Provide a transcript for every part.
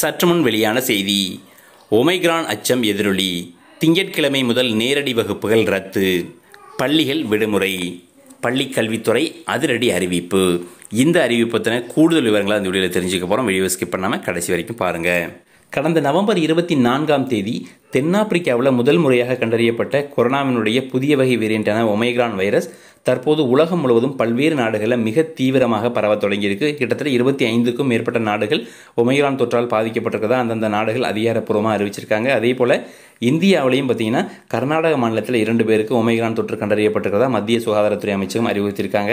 சற்று முன் வெளியான செய்தி ஒமைக்ரான் அச்சம் எதிரொலி திங்கட்கிழமை முதல் நேரடி வகுப்புகள் ரத்து பள்ளிகள் விடுமுறை பள்ளி கல்வித்துறை அதிரடி அறிவிப்பு இந்த அறிவிப்பத்தின கூடுதல் விவரங்களை அந்த வீடியோவில் தெரிஞ்சுக்க போகிறோம் வீடியோ ஸ்கிப் பண்ணாமல் கடைசி வரைக்கும் பாருங்கள் கடந்த நவம்பர் இருபத்தி நான்காம் தேதி தென்னாப்பிரிக்காவில் முதல் முறையாக கண்டறியப்பட்ட கொரோனாவினுடைய புதிய வகை வேரியண்டான ஒமைக்ரான் வைரஸ் தற்போது உலகம் முழுவதும் பல்வேறு நாடுகளில் மிக தீவிரமாக பரவ தொடங்கியிருக்கு கிட்டத்தட்ட இருபத்தி ஐந்துக்கும் மேற்பட்ட நாடுகள் ஒமைரான் தொற்றால் பாதிக்கப்பட்டிருக்கதா அந்தந்த நாடுகள் அதிகாரப்பூர்வமாக அறிவிச்சிருக்காங்க அதே போல் இந்தியாவிலையும் பார்த்தீங்கன்னா கர்நாடக மாநிலத்தில் இரண்டு பேருக்கு ஒமைகிரான் தொற்று கண்டறியப்பட்டிருக்கிறதா மத்திய சுகாதாரத்துறை அமைச்சகம் அறிவுறுத்தியிருக்காங்க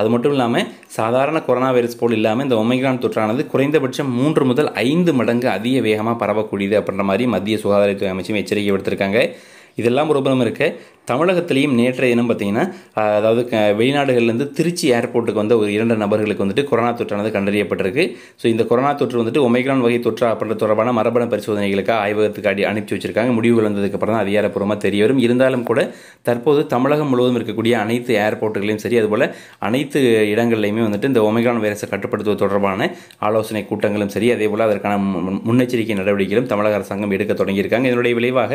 அது மட்டும் இல்லாமல் சாதாரண கொரோனா வைரஸ் போல் இல்லாமல் இந்த ஒமைகிரான் தொற்றானது குறைந்தபட்சம் மூன்று முதல் ஐந்து மடங்கு அதிக வேகமாக பரவக்கூடியது அப்படின்ற மாதிரி மத்திய சுகாதாரத்துறை அமைச்சகம் எச்சரிக்கை விடுத்திருக்காங்க இதெல்லாம் ப்ராப்ளம் இருக்குது தமிழகத்திலையும் நேற்றைய தினம் பார்த்திங்கன்னா அதாவது வெளிநாடுகள்லேருந்து திருச்சி ஏர்போர்ட்டுக்கு வந்த ஒரு இரண்டு நபர்களுக்கு வந்துட்டு கொரோனா தொற்றானது கண்டறியப்பட்டிருக்கு ஸோ இந்த கொரோனா தொற்று வந்துட்டு ஒமைக்ரான் வகை தொற்று அப்படின்ற தொடர்பான மரபணு பரிசோதனைகளுக்காக ஆய்வகத்துக்கு அடி அனுப்பி வச்சிருக்காங்க முடிவுகள் அப்புறம் தான் அதிகாரப்பூர்வமாக தெரிய வரும் இருந்தாலும் கூட தற்போது தமிழகம் முழுவதும் இருக்கக்கூடிய அனைத்து ஏர்போர்ட்டுகளையும் சரி அதுபோல் அனைத்து இடங்கள்லையுமே வந்துட்டு இந்த ஒமைக்ரான் வைரஸை கட்டுப்படுத்துவது தொடர்பான ஆலோசனை கூட்டங்களும் சரி அதே போல் அதற்கான முன்னெச்சரிக்கை நடவடிக்கைகளும் தமிழக அரசாங்கம் எடுக்க தொடங்கியிருக்காங்க இதனுடைய விளைவாக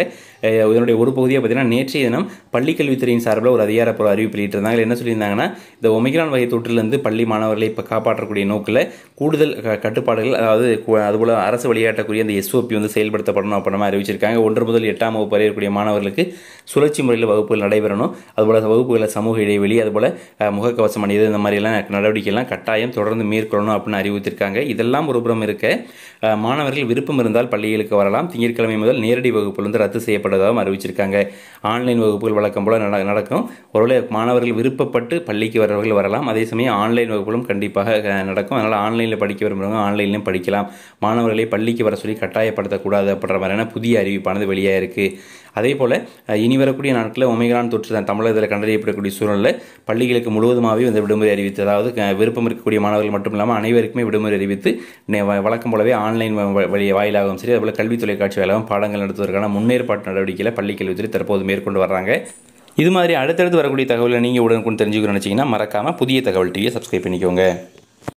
இதனுடைய ஒரு ஒரு பகுதியாக பார்த்தீங்கன்னா நேற்றைய தினம் பள்ளிக்கல்வித்துறையின் சார்பில் ஒரு அதிகாரப்பூர்வ அறிவிப்பு வெளியிட்டிருந்தாங்க என்ன சொல்லியிருந்தாங்கன்னா இந்த ஒமிக்ரான் வகை தொற்றிலிருந்து பள்ளி மாணவர்களை இப்போ காப்பாற்றக்கூடிய நோக்கில் கூடுதல் கட்டுப்பாடுகள் அதாவது அதுபோல் அரசு வழிகாட்டக்கூடிய அந்த எஸ்ஓபி வந்து செயல்படுத்தப்படணும் அப்படின்னா அறிவிச்சிருக்காங்க ஒன்று முதல் எட்டாம் வகுப்பு வரையக்கூடிய மாணவர்களுக்கு சுழற்சி முறையில் வகுப்புகள் நடைபெறணும் அதுபோல் வகுப்புகளில் சமூக இடைவெளி அதுபோல் முகக்கவசம் அணியது இந்த மாதிரிலாம் நடவடிக்கைலாம் கட்டாயம் தொடர்ந்து மேற்கொள்ளணும் அப்படின்னு அறிவித்திருக்காங்க இதெல்லாம் ஒரு புறம் இருக்க மாணவர்கள் விருப்பம் இருந்தால் பள்ளிகளுக்கு வரலாம் திங்கட்கிழமை முதல் நேரடி வந்து ரத்து செய்யப்பட்டதாகவும் அறிவிச்சிருக்காங்க சொல்லியிருக்காங்க ஆன்லைன் வகுப்புகள் வழக்கம் போல் நடக்கும் ஒருவேளை மாணவர்கள் விருப்பப்பட்டு பள்ளிக்கு வரவர்கள் வரலாம் அதே சமயம் ஆன்லைன் வகுப்புகளும் கண்டிப்பாக நடக்கும் அதனால் ஆன்லைனில் படிக்க விரும்புகிறவங்க ஆன்லைன்லையும் படிக்கலாம் மாணவர்களை பள்ளிக்கு வர சொல்லி கட்டாயப்படுத்தக்கூடாது அப்படின்ற மாதிரியான புதிய அறிவிப்பானது வெளியாக இருக்குது அதே போல் இனி வரக்கூடிய நாட்களில் ஒமைகளான் தொற்று தான் தமிழகத்தில் கண்டறியப்படக்கூடிய சூழலில் பள்ளிகளுக்கு முழுவதுமாகவே வந்து விடுமுறை அறிவித்து அதாவது விருப்பம் இருக்கக்கூடிய மாணவர்கள் மட்டும் இல்லாமல் அனைவருக்குமே விடுமுறை அறிவித்து வழக்கம் போலவே ஆன்லைன் வழி வாயிலாகவும் சரி அதுபோல் கல்வி தொலைக்காட்சி வாயிலாகவும் பாடங்கள் நடத்துவதற்கான முன்னேற்பாட்டு நடவடிக்கையில் பள்ளிகள் கேள்வித்துறை தற்போது மேற்கொண்டு வர்றாங்க இது மாதிரி அடுத்தடுத்து வரக்கூடிய தகவலை நீங்கள் உடனுக்குன்னு தெரிஞ்சுக்கணும்னு நினச்சிங்கன்னா மறக்காமல் புதிய தகவல் டிவியை சப்ஸ்கிரைப் பண்ணிக்கோங்க